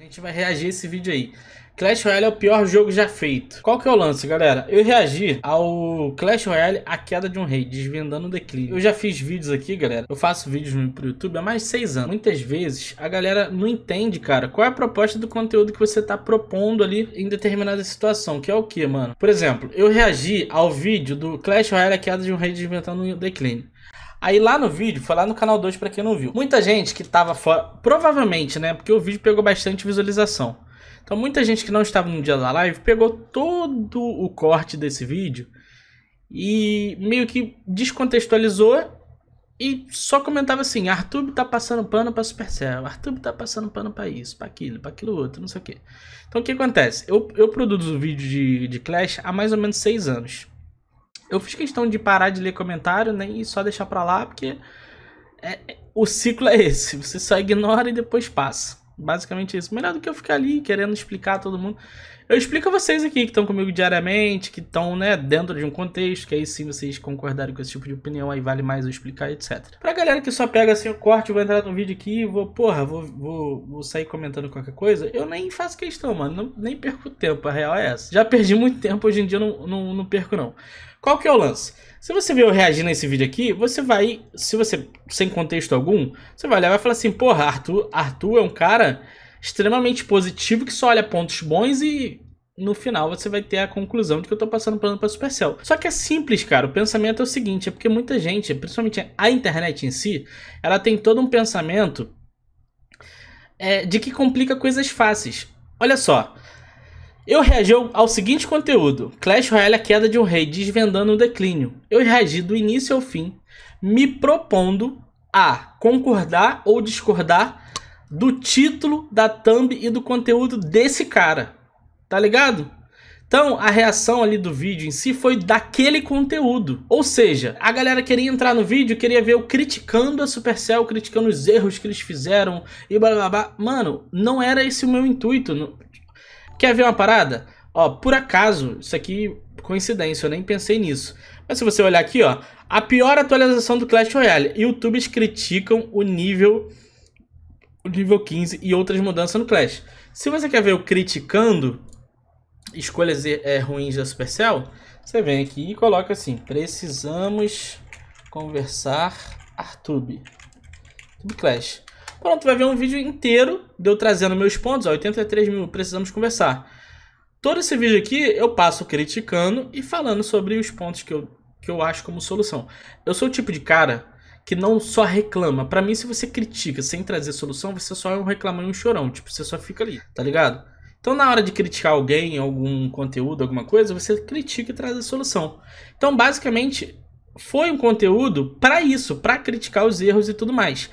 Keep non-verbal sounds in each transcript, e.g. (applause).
A gente vai reagir a esse vídeo aí. Clash Royale é o pior jogo já feito. Qual que é o lance, galera? Eu reagi ao Clash Royale, a queda de um rei, desvendando o declínio. Eu já fiz vídeos aqui, galera. Eu faço vídeos no, pro YouTube há mais de seis anos. Muitas vezes a galera não entende, cara, qual é a proposta do conteúdo que você tá propondo ali em determinada situação, que é o que, mano? Por exemplo, eu reagi ao vídeo do Clash Royale, a queda de um rei, desvendando o declínio. Aí lá no vídeo, foi lá no canal 2 para quem não viu. Muita gente que tava fora, provavelmente, né? Porque o vídeo pegou bastante visualização. Então muita gente que não estava no dia da live pegou todo o corte desse vídeo e meio que descontextualizou e só comentava assim: Arthur tá passando pano pra Supercell, Arthur tá passando pano pra isso, pra aquilo, pra aquilo outro, não sei o quê." Então o que acontece? Eu, eu produzo vídeo de, de Clash há mais ou menos seis anos. Eu fiz questão de parar de ler comentário né, e só deixar pra lá, porque é, é, o ciclo é esse. Você só ignora e depois passa. Basicamente isso. Melhor do que eu ficar ali querendo explicar a todo mundo. Eu explico a vocês aqui que estão comigo diariamente, que estão né, dentro de um contexto, que aí sim vocês concordarem com esse tipo de opinião, aí vale mais eu explicar, etc. Pra galera que só pega assim o corte, vou entrar no vídeo aqui vou, porra, vou, vou, vou sair comentando qualquer coisa, eu nem faço questão, mano. Não, nem perco tempo, a real é essa. Já perdi muito tempo, hoje em dia não, não, não perco não. Qual que é o lance? Se você ver eu reagindo a esse vídeo aqui, você vai, se você, sem contexto algum, você vai olhar e vai falar assim, porra, Arthur, Arthur é um cara extremamente positivo que só olha pontos bons e no final você vai ter a conclusão de que eu tô passando plano para Supercell. Só que é simples, cara. O pensamento é o seguinte, é porque muita gente, principalmente a internet em si, ela tem todo um pensamento é, de que complica coisas fáceis. Olha só, eu reagi ao seguinte conteúdo: Clash Royale é a queda de um rei, desvendando o declínio. Eu reagi do início ao fim, me propondo a concordar ou discordar do título da thumb e do conteúdo desse cara. Tá ligado? Então, a reação ali do vídeo em si foi daquele conteúdo. Ou seja, a galera queria entrar no vídeo, queria ver eu criticando a Supercell, criticando os erros que eles fizeram e blá blá blá. Mano, não era esse o meu intuito. Quer ver uma parada? Ó, por acaso, isso aqui coincidência, eu nem pensei nisso. Mas se você olhar aqui, ó, a pior atualização do Clash Royale. YouTubers criticam o nível o nível 15 e outras mudanças no Clash. Se você quer ver eu criticando escolhas é, ruins da Supercell, você vem aqui e coloca assim: "Precisamos conversar Artube". Clash. Pronto, vai ver um vídeo inteiro de eu trazendo meus pontos, ó, 83 mil, precisamos conversar. Todo esse vídeo aqui eu passo criticando e falando sobre os pontos que eu, que eu acho como solução. Eu sou o tipo de cara que não só reclama. Para mim, se você critica sem trazer solução, você só é um reclamão e um chorão. Tipo, você só fica ali, tá ligado? Então, na hora de criticar alguém, algum conteúdo, alguma coisa, você critica e traz a solução. Então, basicamente, foi um conteúdo para isso, para criticar os erros e tudo mais.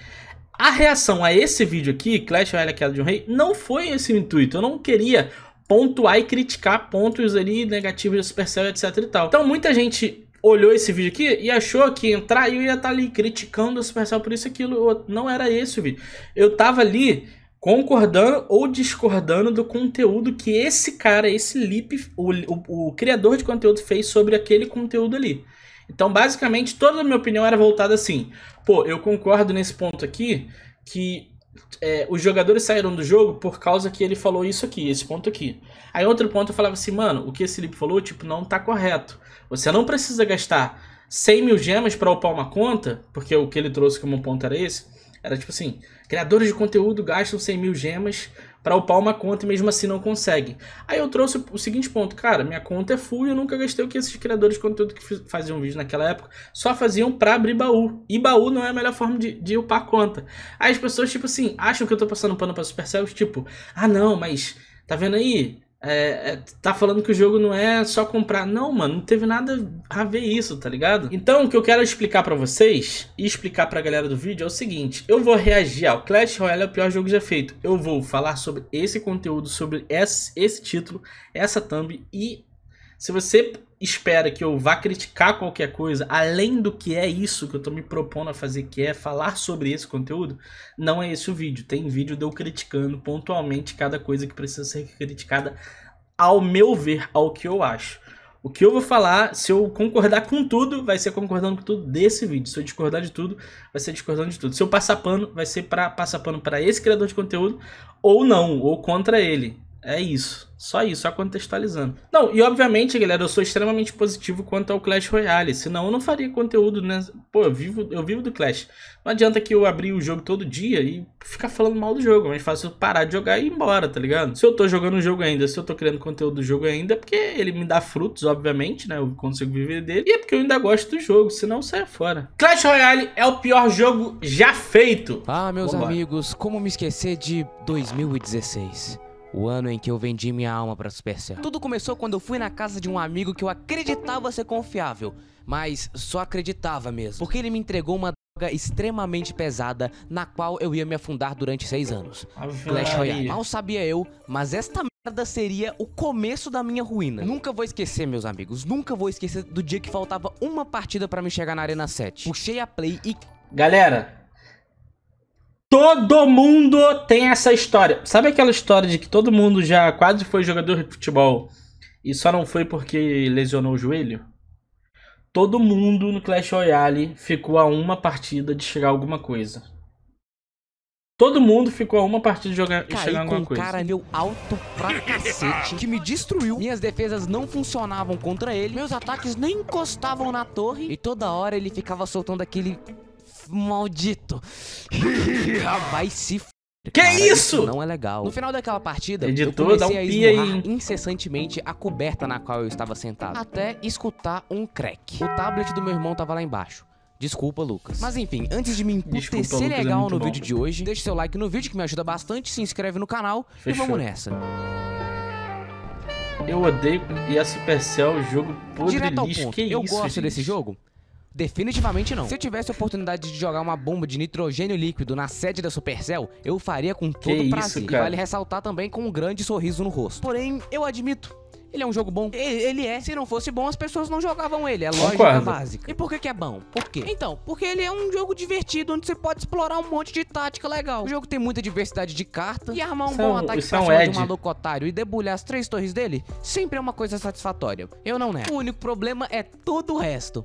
A reação a esse vídeo aqui, Clash Royale Queda de um Rei, não foi esse o intuito. Eu não queria pontuar e criticar pontos ali negativos da Supercell, etc e tal. Então muita gente olhou esse vídeo aqui e achou que entrar eu ia estar tá ali criticando a Supercell por isso aquilo. Não era esse o vídeo. Eu tava ali concordando ou discordando do conteúdo que esse cara, esse Lip, o, o, o criador de conteúdo fez sobre aquele conteúdo ali. Então, basicamente, toda a minha opinião era voltada assim. Pô, eu concordo nesse ponto aqui que é, os jogadores saíram do jogo por causa que ele falou isso aqui, esse ponto aqui. Aí outro ponto eu falava assim, mano, o que esse Lipe falou, tipo, não tá correto. Você não precisa gastar 100 mil gemas para upar uma conta, porque o que ele trouxe como ponto era esse. Era tipo assim, criadores de conteúdo gastam 100 mil gemas para upar uma conta e mesmo assim não consegue. Aí eu trouxe o seguinte ponto, cara, minha conta é full e eu nunca gastei o que esses criadores de conteúdo que faziam vídeo naquela época só faziam para abrir baú. E baú não é a melhor forma de, de upar conta. Aí as pessoas, tipo assim, acham que eu tô passando pano pra Supercell, tipo, ah não, mas tá vendo aí? É, é, tá falando que o jogo não é só comprar. Não, mano, não teve nada a ver isso, tá ligado? Então, o que eu quero explicar para vocês e explicar pra galera do vídeo é o seguinte: eu vou reagir ao Clash Royale, é o pior jogo já feito. Eu vou falar sobre esse conteúdo, sobre esse, esse título, essa thumb e se você espera que eu vá criticar qualquer coisa, além do que é isso que eu estou me propondo a fazer, que é falar sobre esse conteúdo, não é esse o vídeo. Tem vídeo de eu criticando pontualmente cada coisa que precisa ser criticada, ao meu ver, ao que eu acho. O que eu vou falar, se eu concordar com tudo, vai ser concordando com tudo desse vídeo. Se eu discordar de tudo, vai ser discordando de tudo. Se eu passar pano, vai ser para passar pano para esse criador de conteúdo ou não, ou contra ele. É isso. Só isso, só contextualizando. Não, e obviamente, galera, eu sou extremamente positivo quanto ao Clash Royale. Senão eu não faria conteúdo, né? Pô, eu vivo, eu vivo do Clash. Não adianta que eu abri o jogo todo dia e ficar falando mal do jogo. É mais fácil parar de jogar e ir embora, tá ligado? Se eu tô jogando o jogo ainda, se eu tô criando conteúdo do jogo ainda, é porque ele me dá frutos, obviamente, né? Eu consigo viver dele. E é porque eu ainda gosto do jogo, senão sai fora. Clash Royale é o pior jogo já feito. Ah, meus Vambora. amigos, como me esquecer de 2016? O ano em que eu vendi minha alma pra Supercell. Tudo começou quando eu fui na casa de um amigo que eu acreditava ser confiável, mas só acreditava mesmo. Porque ele me entregou uma droga extremamente pesada na qual eu ia me afundar durante seis anos. Clash Royale. Mal sabia eu, mas esta merda seria o começo da minha ruína. Nunca vou esquecer, meus amigos, nunca vou esquecer do dia que faltava uma partida para me chegar na Arena 7. Puxei a play e... Galera, Todo mundo tem essa história. Sabe aquela história de que todo mundo já quase foi jogador de futebol e só não foi porque lesionou o joelho? Todo mundo no Clash Royale ficou a uma partida de chegar alguma coisa. Todo mundo ficou a uma partida de Caí chegando com alguma coisa. cara meu alto pra cacete que me destruiu. Minhas defesas não funcionavam contra ele. Meus ataques nem encostavam na torre. E toda hora ele ficava soltando aquele maldito. (laughs) Ah, vai se f... Que cara, é isso? isso? Não é legal. No final daquela partida, Editor, eu comecei um a esmurrar incessantemente a coberta na qual eu estava sentado, até escutar um crack. O tablet do meu irmão estava lá embaixo. Desculpa, Lucas. Mas enfim, antes de me emputecer é legal é no bom. vídeo de hoje, deixa seu like no vídeo que me ajuda bastante, se inscreve no canal Fechou. e vamos nessa. Eu odeio e a Supercell, é jogo podre Direto ao ponto, eu gosto desse jogo? Definitivamente não. Se eu tivesse a oportunidade de jogar uma bomba de nitrogênio líquido na sede da Supercell, eu faria com todo que prazer. Isso, vale ressaltar também com um grande sorriso no rosto. Porém, eu admito, ele é um jogo bom. Ele, é. Se não fosse bom, as pessoas não jogavam ele. É lógica Concordo. básica. E por que, que é bom? Por quê? Então, porque ele é um jogo divertido, onde você pode explorar um monte de tática legal. O jogo tem muita diversidade de cartas. E armar um são, bom é ataque é pra cima de um maluco otário e debulhar as três torres dele sempre é uma coisa satisfatória. Eu não nego. O único problema é todo o resto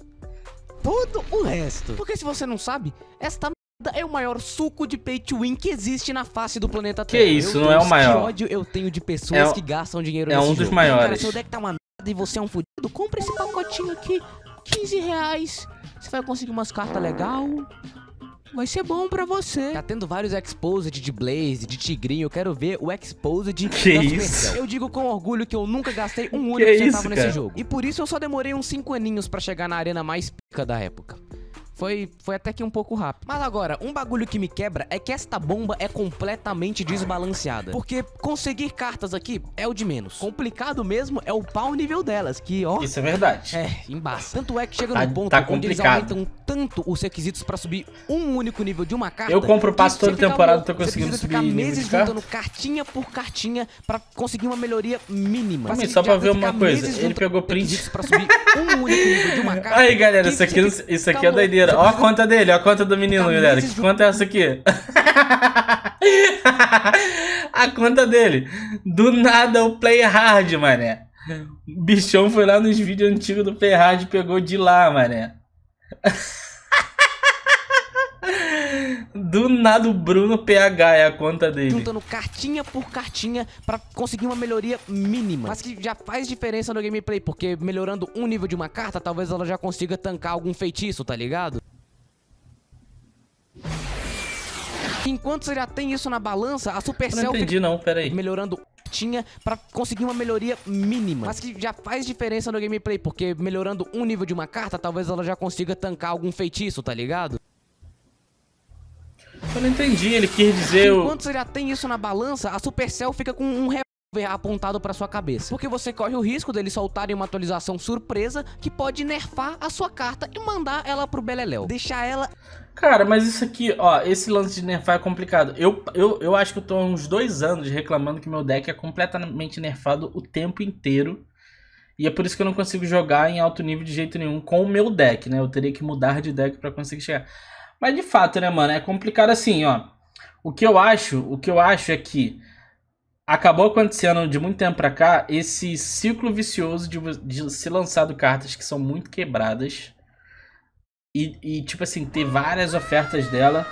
todo o resto. Porque se você não sabe, esta é o maior suco de pay to win que existe na face do planeta Terra. Que isso, não é o maior. Que ódio eu tenho de pessoas é, que gastam dinheiro é nesse É um dos jogo. maiores. Cara, seu deck tá uma merda e você é um fudido, compra esse pacotinho aqui, 15 reais. Você vai conseguir umas cartas legal, Vai ser é bom pra você. Tá tendo vários exposed de Blaze, de Tigrinho. Eu quero ver o exposed de que isso? Eu digo com orgulho que eu nunca gastei um único que centavo isso, nesse jogo. E por isso eu só demorei uns 5 aninhos para chegar na arena mais pica da época. Foi, foi até que um pouco rápido. Mas agora, um bagulho que me quebra é que esta bomba é completamente desbalanceada. Porque conseguir cartas aqui é o de menos. Complicado mesmo é o pau nível delas, que ó... Isso é verdade. É, embaça. Tanto é que chega tá, no ponto tá onde eles aumentam tanto os requisitos pra subir um único nível de uma carta... Eu compro o passo toda temporada, tô conseguindo subir ficar meses juntando cartinha por cartinha pra conseguir uma melhoria mínima. Mas só pra ver uma coisa, ele pegou print... pra subir um único nível cara. Aí, galera, que, isso aqui, que, isso aqui calma. é tá doideira. Ó a conta dele, ó a conta do menino, galera. Que conta é essa aqui? (laughs) a conta dele. Do nada o Play Hard, mané. O bichão foi lá nos vídeos antigos do Play Hard e pegou de lá, mané. (laughs) do nada o Bruno PH é a conta dele. Juntando cartinha por cartinha pra conseguir uma melhoria mínima. Mas que já faz diferença no gameplay, porque melhorando um nível de uma carta, talvez ela já consiga tancar algum feitiço, tá ligado? Enquanto você já tem isso na balança, a Supercell... Não entendi não, peraí. Melhorando tinha para conseguir uma melhoria mínima. Mas que já faz diferença no gameplay, porque melhorando um nível de uma carta, talvez ela já consiga tancar algum feitiço, tá ligado? Eu não entendi, ele quis dizer. Enquanto o... você já tem isso na balança, a Supercell fica com um apontado para sua cabeça. Porque você corre o risco dele soltarem uma atualização surpresa que pode nerfar a sua carta e mandar ela pro Beleléu. Deixar ela. Cara, mas isso aqui, ó, esse lance de nerfar é complicado. Eu, eu, eu acho que eu tô há uns dois anos reclamando que meu deck é completamente nerfado o tempo inteiro. E é por isso que eu não consigo jogar em alto nível de jeito nenhum com o meu deck, né? Eu teria que mudar de deck para conseguir chegar. Mas de fato, né, mano? É complicado assim, ó. O que eu acho, o que eu acho é que acabou acontecendo de muito tempo pra cá esse ciclo vicioso de, de lançar lançado cartas que são muito quebradas e, e, tipo assim, ter várias ofertas dela,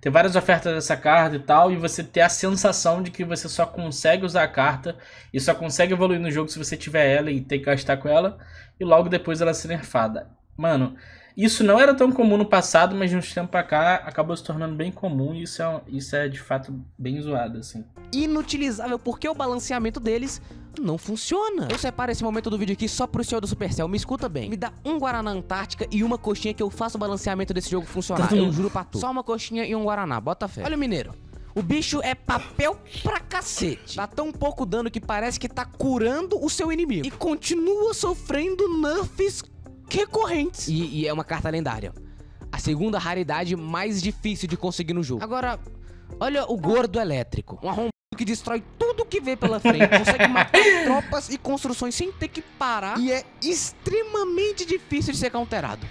ter várias ofertas dessa carta e tal, e você ter a sensação de que você só consegue usar a carta e só consegue evoluir no jogo se você tiver ela e ter que gastar com ela, e logo depois ela ser nerfada. Mano, isso não era tão comum no passado, mas de uns tempos pra cá acabou se tornando bem comum e isso é, isso é de fato bem zoado, assim. Inutilizável, porque o balanceamento deles não funciona. Eu separo esse momento do vídeo aqui só pro senhor do Supercell. Me escuta bem. Me dá um Guaraná Antártica e uma coxinha que eu faço o balanceamento desse jogo funcionar. Tá eu juro pra tu. Só uma coxinha e um Guaraná, bota fé. Olha o mineiro. O bicho é papel pra cacete. Dá tão pouco dano que parece que tá curando o seu inimigo. E continua sofrendo nerfs recorrentes. E, e é uma carta lendária. A segunda raridade mais difícil de conseguir no jogo. Agora, olha o gordo elétrico. Um arrombado que destrói tudo que vê pela frente. Consegue matar (laughs) tropas e construções sem ter que parar. E é extremamente difícil de ser counterado.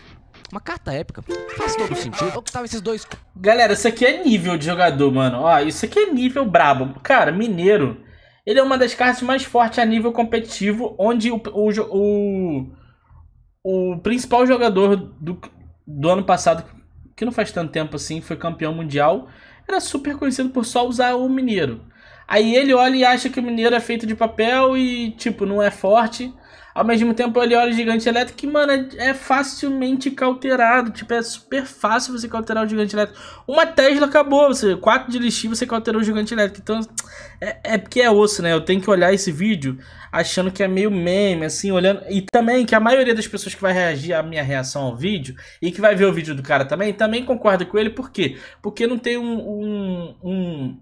Uma carta épica. Faz todo sentido. Eu tava esses dois. Galera, isso aqui é nível de jogador, mano. Ó, isso aqui é nível brabo. Cara, mineiro. Ele é uma das cartas mais fortes a nível competitivo, onde o, o, o o principal jogador do, do ano passado, que não faz tanto tempo assim, foi campeão mundial, era super conhecido por só usar o Mineiro. Aí ele olha e acha que o Mineiro é feito de papel e, tipo, não é forte. Ao mesmo tempo, ele olha o gigante elétrico que, mano, é, é, facilmente cauterado. Tipo, é super fácil você cauterar o gigante elétrico. Uma Tesla acabou, você, 4 de lixinho, você cauterou o gigante elétrico. Então, é, é, porque é osso, né? Eu tenho que olhar esse vídeo achando que é meio meme, assim, olhando. E também que a maioria das pessoas que vai reagir à minha reação ao vídeo e que vai ver o vídeo do cara também, também concorda com ele. Por quê? Porque não tem um, um, um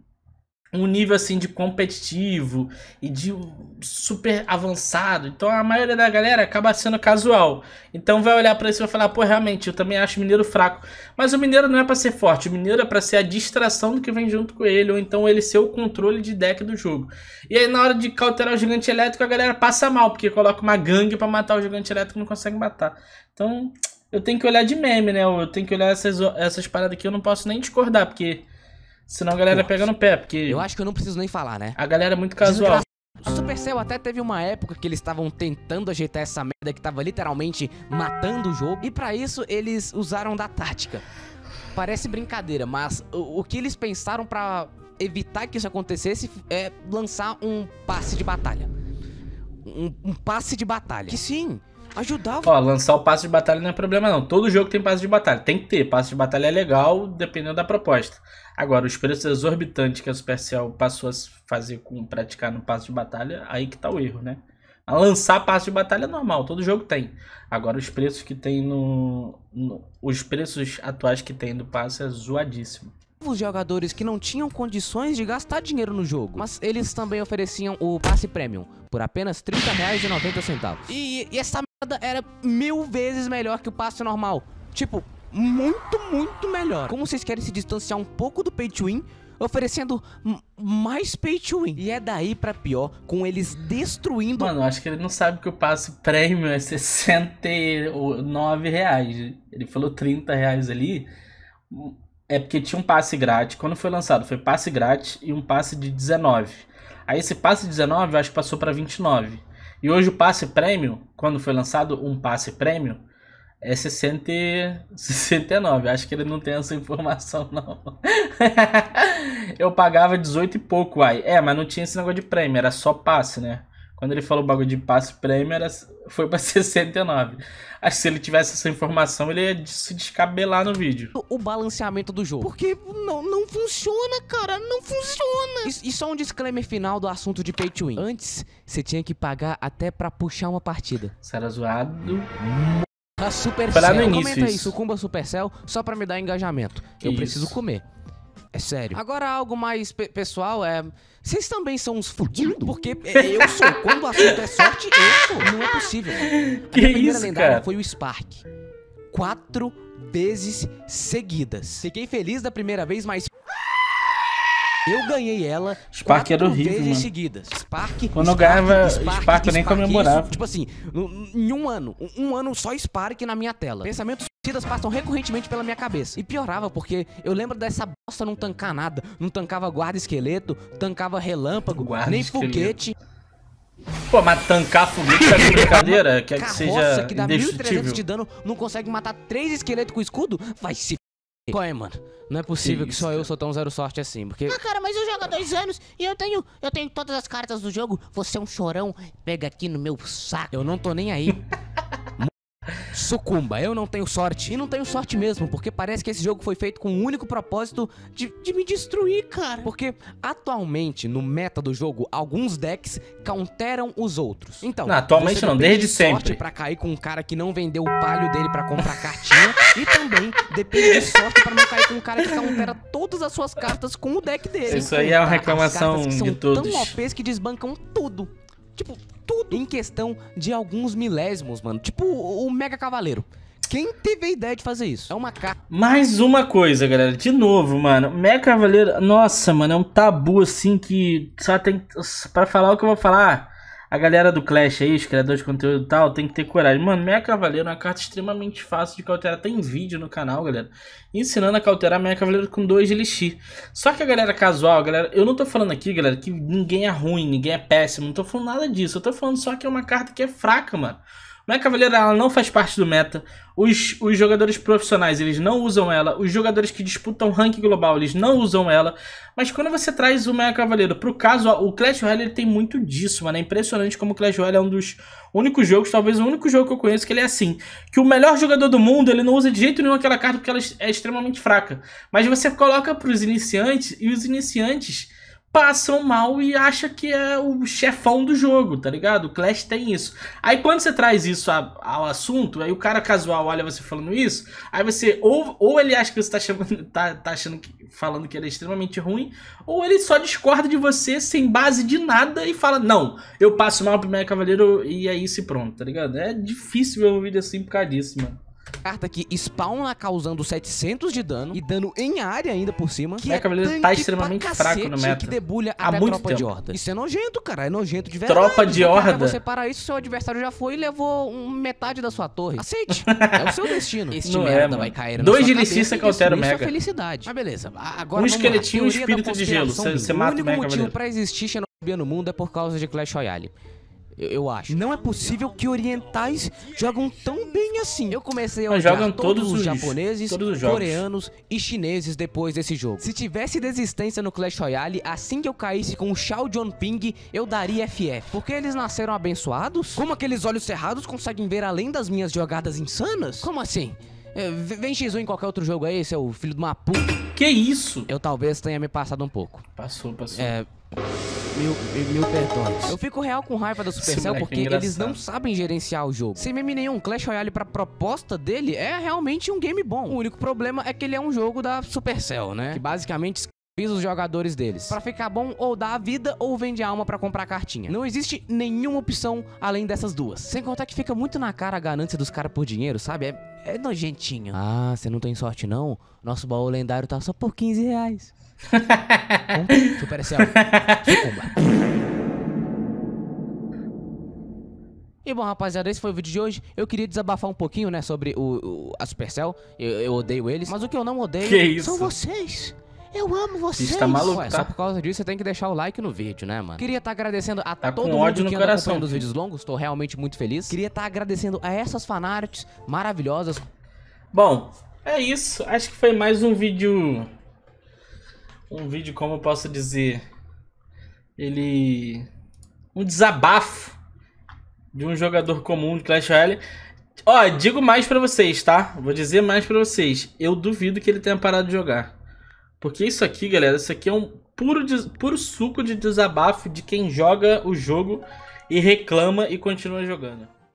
um nível assim de competitivo e de super avançado. Então a maioria da galera acaba sendo casual. Então vai olhar para isso e vai falar: "Pô, realmente, eu também acho o mineiro fraco". Mas o mineiro não é para ser forte, o mineiro é para ser a distração do que vem junto com ele, ou então ele ser o controle de deck do jogo. E aí na hora de cauterar o gigante elétrico, a galera passa mal, porque coloca uma gangue para matar o gigante elétrico e não consegue matar. Então, eu tenho que olhar de meme, né? Eu tenho que olhar essas essas paradas aqui, eu não posso nem discordar, porque Senão a galera pega no pé, porque. Eu acho que eu não preciso nem falar, né? A galera é muito casual. O Supercell até teve uma época que eles estavam tentando ajeitar essa merda que tava literalmente matando o jogo. E para isso eles usaram da tática. Parece brincadeira, mas o, o que eles pensaram para evitar que isso acontecesse é lançar um passe de batalha. um, um passe de batalha. Que sim, Ajudava. Ó, lançar o passe de batalha não é problema não. Todo jogo tem passe de batalha. Tem que ter. Passo de batalha é legal, dependendo da proposta. Agora, os preços exorbitantes que a Supercell passou a fazer com praticar no passe de batalha, aí que tá o erro, né? A lançar passe de batalha é normal, todo jogo tem. Agora os preços que tem no, no os preços atuais que tem do passe é zoadíssimo os jogadores que não tinham condições de gastar dinheiro no jogo, mas eles também ofereciam o passe premium por apenas R$ 30,90. E, e essa era mil vezes melhor que o passe normal. Tipo, muito, muito melhor. Como vocês querem se distanciar um pouco do pay to win, oferecendo mais pay to win. E é daí para pior, com eles destruindo. Mano, acho que ele não sabe que o passe prêmio é 69 reais. Ele falou 30 reais ali. É porque tinha um passe grátis. Quando foi lançado, foi passe grátis e um passe de 19. Aí esse passe de 19 eu acho que passou para 29. E hoje o passe prêmio quando foi lançado um passe prêmio é 60, 69. (laughs) Acho que ele não tem essa informação, não. (laughs) eu pagava 18 e pouco, uai. É, mas não tinha esse negócio de prêmio, era só passe, né? Quando ele falou o bagulho de passe prêmio, era, foi para 69. (laughs) Acho que se ele tivesse essa informação, ele ia se descabelar no vídeo. O balanceamento do jogo. Porque não, não funciona, cara. Não funciona. E, e só um disclaimer final do assunto de pay to win. Antes, você tinha que pagar até para puxar uma partida. Isso era zoado. A Supercell. Comenta isso. aí, sucumba Supercell, só pra me dar engajamento. Eu isso. preciso comer. É sério. Agora, algo mais pe pessoal é. Vocês também são uns fudidos? Porque é, eu sou. Quando o assunto é sorte, eu sou. Não é possível. que minha primeira isso, lendária cara? foi o Spark. Quatro vezes seguidas. Fiquei feliz da primeira vez, mas. Eu ganhei ela Spark era horrível, vezes seguidas. Spark, Quando eu ganhava Spark, Spark, eu nem comemorava. Isso, tipo assim, em um ano. Um ano só Spark na minha tela. Pensamentos. Cidas passam recorrentemente pela minha cabeça. E piorava, porque eu lembro dessa bosta não tancar nada. Não tancava guarda-esqueleto, tancava relâmpago, guarda nem foguete. Pô, mas tancar foguete é de (laughs) brincadeira? Quer que é seja que dá 1300 de dano, não consegue matar três esqueletos com escudo? Vai se qual é, mano? Não é possível que, que só eu sou tão zero sorte assim, porque... Ah, cara, mas eu jogo há dois anos e eu tenho... Eu tenho todas as cartas do jogo. Você é um chorão. Pega aqui no meu saco. Eu não tô nem aí. (laughs) Sucumba, eu não tenho sorte. E não tenho sorte mesmo, porque parece que esse jogo foi feito com o um único propósito de, de me destruir, cara. Porque atualmente, no meta do jogo, alguns decks counteram os outros. Então, não, atualmente não, desde de sempre. para cair com um cara que não vendeu o palho dele para comprar cartinha. (laughs) e também depende de sorte para não cair com um cara que countera todas as suas cartas com o deck dele. Isso aí é uma então, tá, reclamação de todos. São tão OPs que desbancam tudo. Tipo, tudo em questão de alguns milésimos, mano. Tipo o Mega Cavaleiro. Quem teve a ideia de fazer isso? É uma carta. Mais uma coisa, galera. De novo, mano. Mega Cavaleiro. Nossa, mano, é um tabu assim que só tem. Pra falar o que eu vou falar. Ah, a galera do Clash aí, os criadores de conteúdo e tal, tem que ter coragem. Mano, Meia Cavaleiro é uma carta extremamente fácil de cauterar. Tem vídeo no canal, galera, ensinando a cauterar Meia Cavaleiro com 2 de elixir. Só que a galera casual, galera, eu não tô falando aqui, galera, que ninguém é ruim, ninguém é péssimo. Não tô falando nada disso. Eu tô falando só que é uma carta que é fraca, mano. Não é Cavaleira, ela não faz parte do meta. Os, os jogadores profissionais, eles não usam ela. Os jogadores que disputam ranking global, eles não usam ela. Mas quando você traz o Mega Cavaleiro pro caso, o Clash Royale ele tem muito disso, mano. É impressionante como o Clash Royale é um dos únicos jogos, talvez o único jogo que eu conheço que ele é assim. Que o melhor jogador do mundo, ele não usa de jeito nenhum aquela carta porque ela é extremamente fraca. Mas você coloca pros iniciantes e os iniciantes passam mal e acha que é o chefão do jogo, tá ligado? O Clash tem isso. Aí quando você traz isso a, ao assunto, aí o cara casual olha você falando isso, aí você ou, ou ele acha que você tá, chamando, (laughs) tá, tá achando que, falando que ele é extremamente ruim, ou ele só discorda de você sem base de nada e fala, não, eu passo mal pro meu cavaleiro e é isso e pronto, tá ligado? É difícil ver um vídeo assim por causa disso, mano. Carta que spawna causando 700 de dano e dano em área ainda por cima. Que é, é Cavaleiro tá extremamente fraco no meta. que debulha Há até muito tropa tempo. de horda. Isso é nojento, cara. É nojento de verdade. Tropa de horda. Você para isso, seu adversário já foi e levou um, metade da sua torre. Aceite. (laughs) é o seu destino. Este Não merda é, vai cair Dois de licença que altera o mega. Isso é felicidade. Mas ah, beleza. Agora um esqueletinho e um espírito de gelo. Você mata o mega, O único motivo pra existir xenofobia no mundo é por causa de Clash Royale. Eu, eu acho. Não é possível que orientais jogam tão bem assim. Eu comecei a jogar. odiar jogam todos, todos os japoneses, todos os coreanos e chineses depois desse jogo. Se tivesse desistência no Clash Royale, assim que eu caísse com o Shao John Ping, eu daria FF. Porque eles nasceram abençoados? Como aqueles olhos cerrados conseguem ver além das minhas jogadas insanas? Como assim? É, vem X1 em qualquer outro jogo aí, seu filho de uma puta. Que isso? Eu talvez tenha me passado um pouco. Passou, passou. É mil, mil perdões. Eu fico real com raiva da Supercell é porque é eles não sabem gerenciar o jogo. Sem meme nenhum, Clash Royale pra proposta dele é realmente um game bom. O único problema é que ele é um jogo da Supercell, né? Que basicamente pisa os jogadores deles. Para ficar bom, ou dá a vida ou vende a alma para comprar cartinha. Não existe nenhuma opção além dessas duas. Sem contar que fica muito na cara a ganância dos caras por dinheiro, sabe? É, é nojentinho. Ah, você não tem sorte não? Nosso baú lendário tá só por 15 reais supercell. (laughs) E bom, rapaziada, esse foi o vídeo de hoje. Eu queria desabafar um pouquinho, né, sobre o, o a Supercell. Eu, eu, odeio eles, mas o que eu não odeio são vocês. Eu amo vocês. Isso tá maluco, Ué, tá? Só por causa disso, você tem que deixar o like no vídeo, né, mano? Queria estar tá agradecendo a tá todo mundo que anda coração dos vídeos longos. Tô realmente muito feliz. Queria estar tá agradecendo a essas fanarts maravilhosas. Bom, é isso. Acho que foi mais um vídeo um vídeo, como eu posso dizer, ele... Um desabafo de um jogador comum de Clash Royale. Ó, digo mais para vocês, tá? Vou dizer mais para vocês. Eu duvido que ele tenha parado de jogar. Porque isso aqui, galera, isso aqui é um puro, puro suco de desabafo de quem joga o jogo e reclama e continua jogando.